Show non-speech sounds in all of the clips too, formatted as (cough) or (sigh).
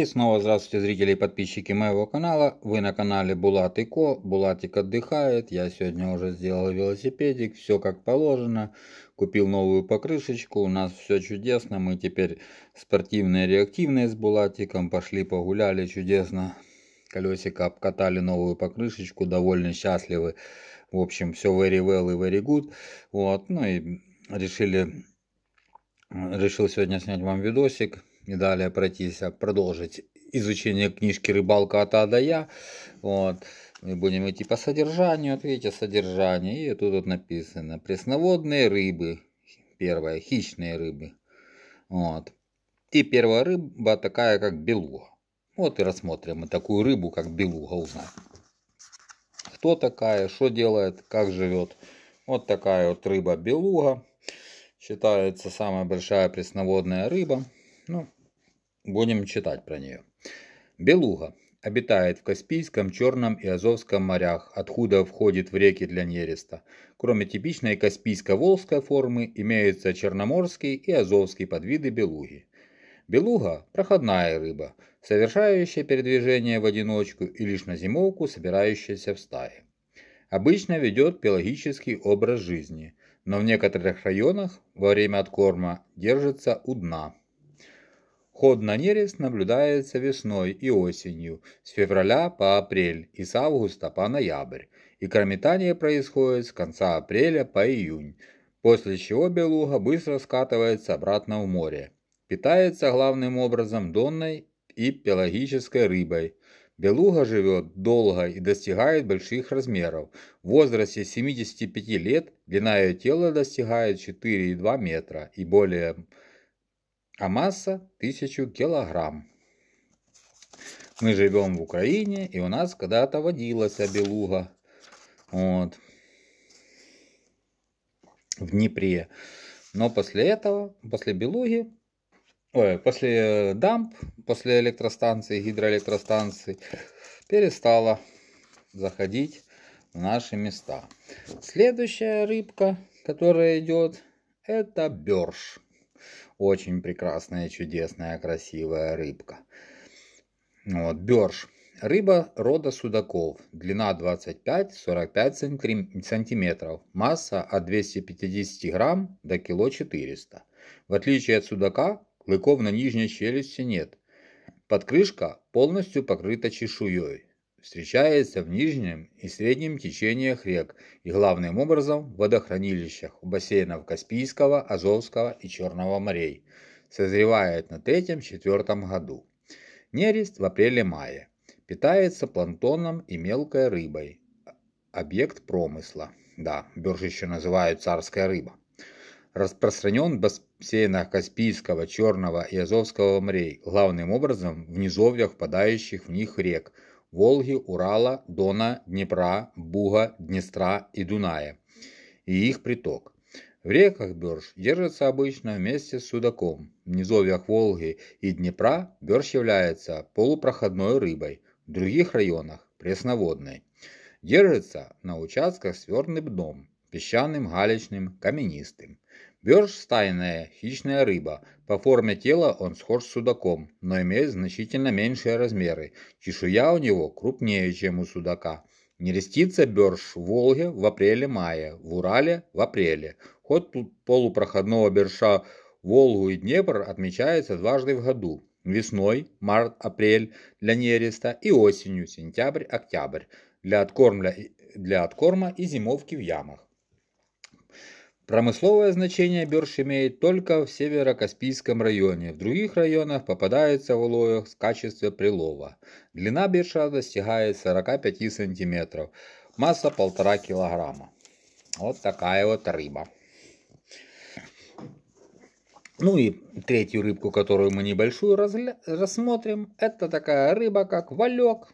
И снова здравствуйте, зрители и подписчики моего канала. Вы на канале Булат и Ко. Булатик отдыхает. Я сегодня уже сделал велосипедик. Все как положено. Купил новую покрышечку. У нас все чудесно. Мы теперь спортивные реактивные с Булатиком. Пошли погуляли чудесно. Колесико обкатали новую покрышечку. Довольно счастливы. В общем, все very well и very good. Вот. Ну и решили... Решил сегодня снять вам видосик не далее пройтись, а продолжить изучение книжки «Рыбалка от А до Я». Вот. Мы будем идти по содержанию, ответьте содержание. И тут вот написано «Пресноводные рыбы». Первое, хищные рыбы. Вот. И первая рыба такая, как белуга. Вот и рассмотрим мы такую рыбу, как белуга, узнаем. Кто такая, что делает, как живет. Вот такая вот рыба белуга. Считается самая большая пресноводная рыба. Ну, Будем читать про нее. Белуга обитает в Каспийском, Черном и Азовском морях, откуда входит в реки для нереста. Кроме типичной каспийско волской формы, имеются черноморский и азовский подвиды белуги. Белуга – проходная рыба, совершающая передвижение в одиночку и лишь на зимовку собирающаяся в стае. Обычно ведет пелагический образ жизни, но в некоторых районах во время откорма держится у дна – Ход на нерест наблюдается весной и осенью, с февраля по апрель и с августа по ноябрь, и крометание происходит с конца апреля по июнь, после чего белуга быстро скатывается обратно в море. Питается главным образом донной и пелагической рыбой. Белуга живет долго и достигает больших размеров. В возрасте 75 лет длина ее тела достигает 4,2 метра и более – а масса 1000 килограмм. Мы живем в Украине, и у нас когда-то водилась белуга. Вот. В Днепре. Но после этого, после белуги, ой, после э, дамп, после электростанции, гидроэлектростанции перестала заходить в наши места. Следующая рыбка, которая идет, это берж. Очень прекрасная, чудесная, красивая рыбка. Вот, берж. Рыба рода судаков. Длина 25-45 сантиметров. Масса от 250 грамм до кило 400. В отличие от судака, клыков на нижней челюсти нет. Подкрышка полностью покрыта чешуей встречается в нижнем и среднем течениях рек и главным образом в водохранилищах у бассейнов Каспийского, Азовского и Черного морей. Созревает на третьем-четвертом году. Нерест в апреле-мае. Питается планктоном и мелкой рыбой. Объект промысла. Да, бирж еще называют царская рыба. Распространен в бассейнах Каспийского, Черного и Азовского морей, главным образом в низовьях, впадающих в них рек – Волги, Урала, Дона, Днепра, Буга, Днестра и Дуная и их приток. В реках берж держится обычно вместе с судаком. В низовьях Волги и Днепра берж является полупроходной рыбой, в других районах – пресноводной. Держится на участках с дном, песчаным, галечным, каменистым стайная хищная рыба. По форме тела он схож с судаком, но имеет значительно меньшие размеры. Чешуя у него крупнее, чем у судака. Нерестится бёрш в Волге в апреле-мае, в Урале – в апреле. Ход полупроходного берша Волгу и Днепр отмечается дважды в году. Весной – март-апрель для нереста и осенью – сентябрь-октябрь для, для откорма и зимовки в ямах. Промысловое значение бёрш имеет только в Северо-Каспийском районе, в других районах попадается в уловах в качестве прилова. Длина бёрша достигает 45 сантиметров, масса 1,5 килограмма. Вот такая вот рыба. Ну и третью рыбку, которую мы небольшую рассмотрим, это такая рыба, как валёк,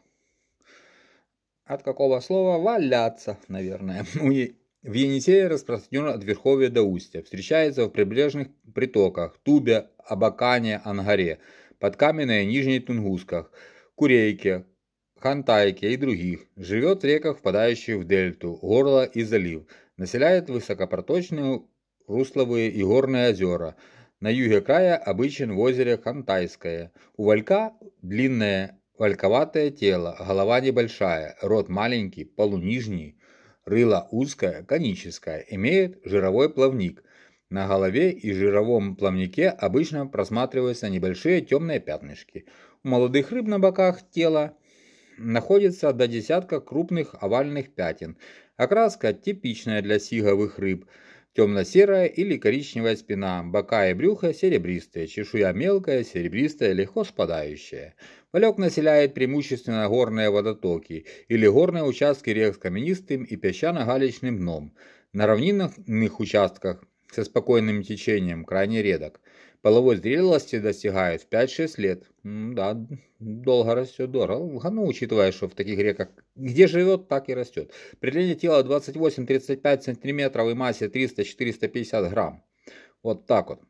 От какого слова валяться, наверное. (laughs) Ну и в Енисее распространен от верховья до устья. Встречается в прибрежных притоках Тубе, Абакане, Ангаре, Подкаменной и Нижней Тунгусках, Курейке, Хантайке и других. Живет в реках, впадающих в дельту, горло и залив. Населяет высокопроточные русловые и горные озера. На юге края обычен в озере Хантайское. У валька длинное вальковатое тело, голова небольшая, рот маленький, полунижний, Рыло узкое, коническое, имеет жировой плавник. На голове и жировом плавнике обычно просматриваются небольшие темные пятнышки. У молодых рыб на боках тела находится до десятка крупных овальных пятен. Окраска типичная для сиговых рыб. Темно-серая или коричневая спина, бока и брюхо серебристые, чешуя мелкая, серебристая, легко спадающая. Малек населяет преимущественно горные водотоки или горные участки рек с каменистым и песчано-галечным дном. На равнинных участках со спокойным течением крайне редок. Половой зрелости достигает в 5-6 лет. Да, долго растет, дорого. Ну, учитывая, что в таких реках где живет, так и растет. Предление тела 28-35 см и массе 300-450 грамм. Вот так вот.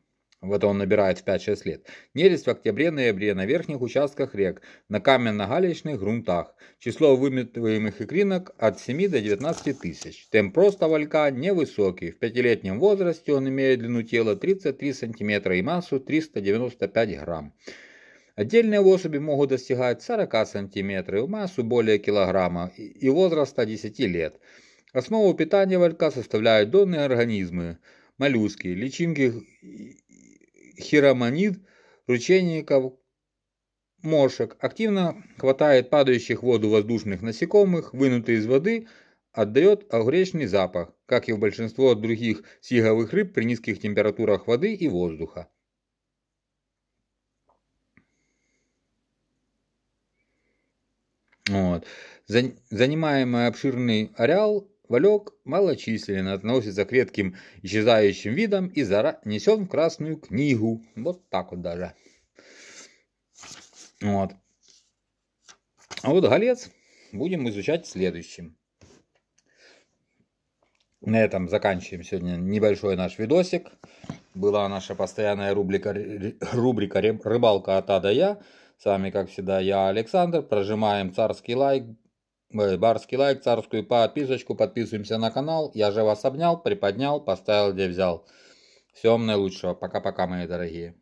Вот он набирает в 5-6 лет, нерест в октябре-ноябре на верхних участках рек, на каменно-галечных грунтах. Число выметываемых икринок от 7 до 19 тысяч. Темп роста валька невысокий, в пятилетнем возрасте он имеет длину тела 33 см и массу 395 грамм. Отдельные особи могут достигать 40 см, в массу более килограмма и возраста 10 лет. Основу питания валька составляют донные организмы, моллюски, личинки хироманид ручейников моршек активно хватает падающих в воду воздушных насекомых, вынутый из воды отдает огуречный запах, как и в большинство других сиговых рыб при низких температурах воды и воздуха. Вот. Занимаемый обширный ареал Валек малочисленно относится к редким исчезающим видам и занесен в Красную книгу. Вот так вот даже. Вот. А вот голец будем изучать следующим. На этом заканчиваем сегодня небольшой наш видосик. Была наша постоянная рубрика, рубрика «Рыбалка от А до Я». С вами, как всегда, я, Александр. Прожимаем царский лайк, Э, барский лайк, царскую подписочку, подписываемся на канал. Я же вас обнял, приподнял, поставил, где взял. Всем наилучшего. Пока-пока, мои дорогие.